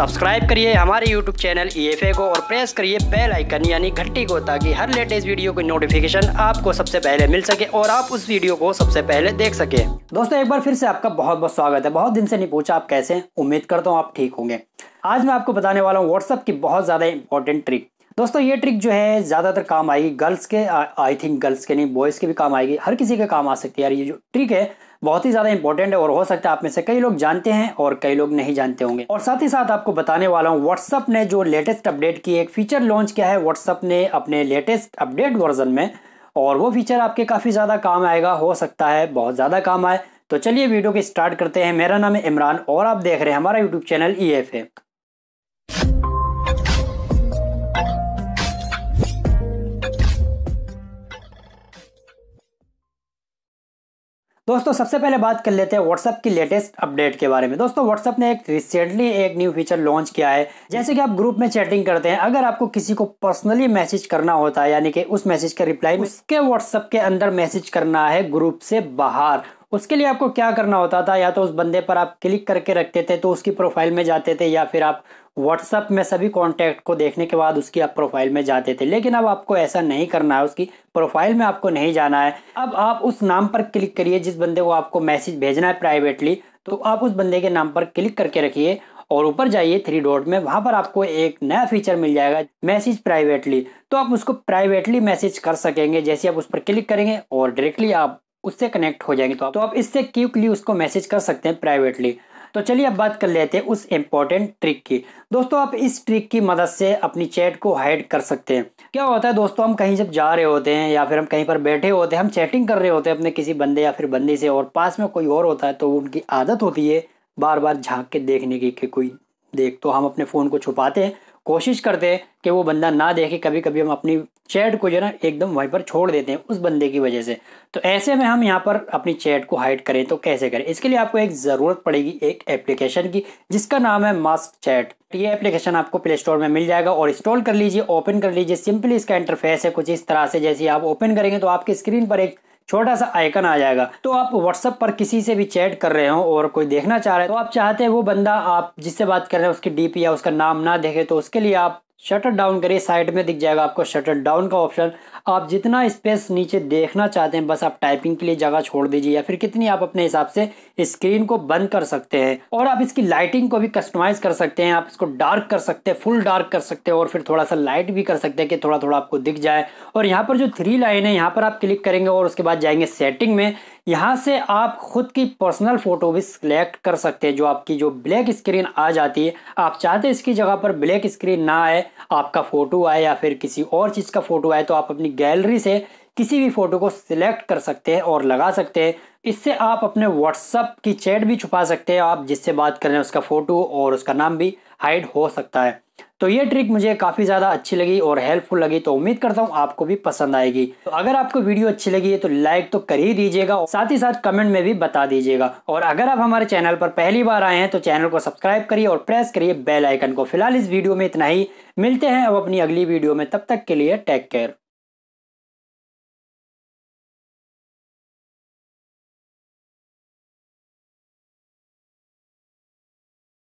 subscribe करिए हमारे YouTube channel ई e को और प्रेस करिए बेल आइकन यानी घंटी को ताकि हर लेटेस्ट वीडियो की नोटिफिकेशन आपको सबसे पहले मिल सके और आप उस वीडियो को सबसे पहले देख सके दोस्तों एक बार फिर से आपका बहुत बहुत स्वागत है बहुत दिन से नहीं पूछा आप कैसे उम्मीद करता हूँ आप ठीक होंगे आज मैं आपको बताने वाला हूँ व्हाट्सअप की बहुत ज़्यादा इंपॉर्टेंट ट्रिक दोस्तों ये ट्रिक जो है ज़्यादातर काम आएगी गर्ल्स के आई थिंक गर्ल्स के नहीं बॉयज़ के भी काम आएगी हर किसी के काम आ सकती है यार ये जो ट्रिक है बहुत ही ज़्यादा इंपॉर्टेंट है और हो सकता है आप में से कई लोग जानते हैं और कई लोग नहीं जानते होंगे और साथ ही साथ आपको बताने वाला हूँ व्हाट्सअप ने जो लेटेस्ट अपडेट की एक फीचर लॉन्च किया है व्हाट्सअप ने अपने लेटेस्ट अपडेट वर्जन में और वो फीचर आपके काफ़ी ज़्यादा काम आएगा हो सकता है बहुत ज़्यादा काम आए तो चलिए वीडियो के स्टार्ट करते हैं मेरा नाम है इमरान और आप देख रहे हैं हमारा यूट्यूब चैनल ई एफ दोस्तों सबसे पहले बात कर लेते हैं व्हाट्सएप की लेटेस्ट अपडेट के बारे में दोस्तों व्हाट्सएप ने एक रिसेंटली एक न्यू फीचर लॉन्च किया है जैसे कि आप ग्रुप में चैटिंग करते हैं अगर आपको किसी को पर्सनली मैसेज करना होता है यानी कि उस मैसेज का रिप्लाई उसके व्हाट्सएप के अंदर मैसेज करना है ग्रुप से बाहर उसके लिए आपको क्या करना होता था या तो उस बंदे पर आप क्लिक करके रखते थे तो उसकी प्रोफाइल में जाते थे या फिर आप व्हाट्सअप में सभी कॉन्टैक्ट को देखने के बाद उसकी आप प्रोफाइल में जाते थे लेकिन अब आपको ऐसा नहीं करना है उसकी प्रोफाइल में आपको नहीं जाना है अब आप उस नाम पर क्लिक करिए जिस बंदे को आपको मैसेज भेजना है प्राइवेटली तो आप उस बंदे के नाम पर क्लिक करके रखिए और ऊपर जाइए थ्री डॉट में वहां पर आपको एक नया फीचर मिल जाएगा मैसेज प्राइवेटली तो आप उसको प्राइवेटली मैसेज कर सकेंगे जैसे आप उस पर क्लिक करेंगे और डायरेक्टली आप उससे कनेक्ट हो जाएंगे तो आप तो आप इससे क्विकली उसको मैसेज कर सकते हैं प्राइवेटली तो चलिए अब बात कर लेते हैं उस इम्पॉर्टेंट ट्रिक की दोस्तों आप इस ट्रिक की मदद से अपनी चैट को हाइड कर सकते हैं क्या होता है दोस्तों हम कहीं जब जा रहे होते हैं या फिर हम कहीं पर बैठे होते हैं हम चैटिंग कर रहे होते हैं अपने किसी बंदे या फिर बंदी से और पास में कोई और होता है तो उनकी आदत होती है बार बार झाँक के देखने की कि कोई देख तो हम अपने फ़ोन को छुपाते हैं कोशिश करते हैं कि वो बंदा ना देखे कभी कभी हम अपनी चैट को जो है ना एकदम वहीं पर छोड़ देते हैं उस बंदे की वजह से तो ऐसे में हम यहाँ पर अपनी चैट को हाइड करें तो कैसे करें इसके लिए आपको एक ज़रूरत पड़ेगी एक एप्लीकेशन की जिसका नाम है मास्क चैट ये एप्लीकेशन आपको प्ले स्टोर में मिल जाएगा और इंस्टॉल कर लीजिए ओपन कर लीजिए सिंपली इसका इंटरफेस है कुछ इस तरह से जैसे आप ओपन करेंगे तो आपकी स्क्रीन पर एक छोटा सा आइकन आ जाएगा तो आप व्हाट्सअप पर किसी से भी चैट कर रहे हो और कोई देखना चाह रहे हो तो आप चाहते हैं वो बंदा आप जिससे बात कर रहे हैं उसकी डीपी या उसका नाम ना देखे तो उसके लिए आप शटर डाउन करिए साइड में दिख जाएगा आपको शटर डाउन का ऑप्शन आप जितना स्पेस नीचे देखना चाहते हैं बस आप टाइपिंग के लिए जगह छोड़ दीजिए या फिर कितनी आप अपने हिसाब से स्क्रीन को बंद कर सकते हैं और आप इसकी लाइटिंग को भी कस्टमाइज कर सकते हैं आप इसको डार्क कर सकते हैं फुल डार्क कर सकते हैं और फिर थोड़ा सा लाइट भी कर सकते हैं कि थोड़ा थोड़ा आपको दिख जाए और यहाँ पर जो थ्री लाइन है यहाँ पर आप क्लिक करेंगे और उसके बाद जाएंगे सेटिंग में यहाँ से आप खुद की पर्सनल फ़ोटो भी सिलेक्ट कर सकते हैं जो आपकी जो ब्लैक स्क्रीन आ जाती है आप चाहते इसकी जगह पर ब्लैक स्क्रीन ना आए आपका फ़ोटो आए या फिर किसी और चीज़ का फ़ोटो आए तो आप अपनी गैलरी से किसी भी फोटो को सिलेक्ट कर सकते हैं और लगा सकते हैं इससे आप अपने व्हाट्सअप की चैट भी छुपा सकते हैं आप जिससे बात कर रहे हैं उसका फ़ोटो और उसका नाम भी हाइड हो सकता है तो ये ट्रिक मुझे काफ़ी ज़्यादा अच्छी लगी और हेल्पफुल लगी तो उम्मीद करता हूँ आपको भी पसंद आएगी तो अगर आपको वीडियो अच्छी लगी है तो लाइक तो कर ही दीजिएगा और साथ ही साथ कमेंट में भी बता दीजिएगा और अगर आप हमारे चैनल पर पहली बार आए हैं तो चैनल को सब्सक्राइब करिए और प्रेस करिए बेल आइकन को फिलहाल इस वीडियो में इतना ही मिलते हैं अब अपनी अगली वीडियो में तब तक के लिए टेक केयर